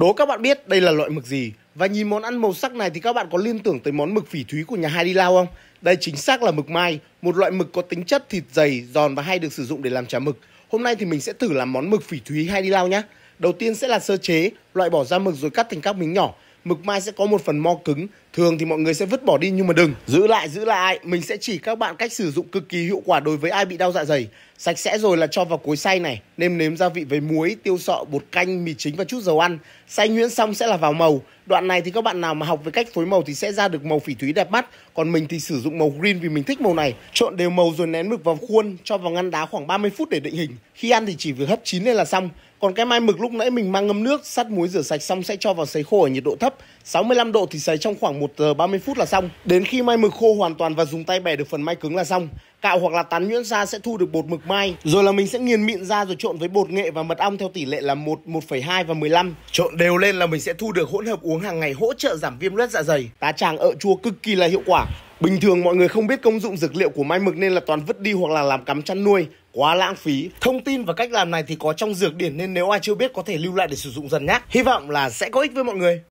Đố các bạn biết đây là loại mực gì và nhìn món ăn màu sắc này thì các bạn có liên tưởng tới món mực phỉ thúy của nhà Hai Đi Lao không? Đây chính xác là mực mai, một loại mực có tính chất thịt dày, giòn và hay được sử dụng để làm trà mực. Hôm nay thì mình sẽ thử làm món mực phỉ thúy Hai Đi Lao nhé. Đầu tiên sẽ là sơ chế, loại bỏ ra mực rồi cắt thành các miếng nhỏ. Mực mai sẽ có một phần mo cứng, Thường thì mọi người sẽ vứt bỏ đi nhưng mà đừng Giữ lại giữ lại Mình sẽ chỉ các bạn cách sử dụng cực kỳ hiệu quả đối với ai bị đau dạ dày Sạch sẽ rồi là cho vào cối xay này Nêm nếm gia vị với muối, tiêu sọ, bột canh, mì chính và chút dầu ăn Xay nhuyễn xong sẽ là vào màu Đoạn này thì các bạn nào mà học về cách phối màu thì sẽ ra được màu phỉ thúy đẹp mắt Còn mình thì sử dụng màu green vì mình thích màu này Trộn đều màu rồi nén mực vào khuôn Cho vào ngăn đá khoảng 30 phút để định hình Khi ăn thì chỉ việc hấp chín lên là xong còn cái mai mực lúc nãy mình mang ngâm nước, sắt muối rửa sạch xong sẽ cho vào sấy khô ở nhiệt độ thấp 65 độ thì sấy trong khoảng khoảng 1 giờ 30 phút là xong. Đến khi mai mực khô hoàn toàn và dùng tay bẻ được phần mai cứng là xong. Cạo hoặc là tán nhuyễn ra sẽ thu được bột mực mai. Rồi là mình sẽ nghiền mịn ra rồi trộn với bột nghệ và mật ong theo tỷ lệ là 1, 1,2 và 15. Trộn đều lên là mình sẽ thu được hỗn hợp uống hàng ngày hỗ trợ giảm viêm loét dạ dày. Tá tràng ợ chua cực kỳ là hiệu quả. Bình thường mọi người không biết công dụng dược liệu của mai mực nên là toàn vứt đi hoặc là làm cắm chăn nuôi, quá lãng phí. Thông tin và cách làm này thì có trong dược điển nên nếu ai chưa biết có thể lưu lại để sử dụng dần nhé. Hy vọng là sẽ có ích với mọi người.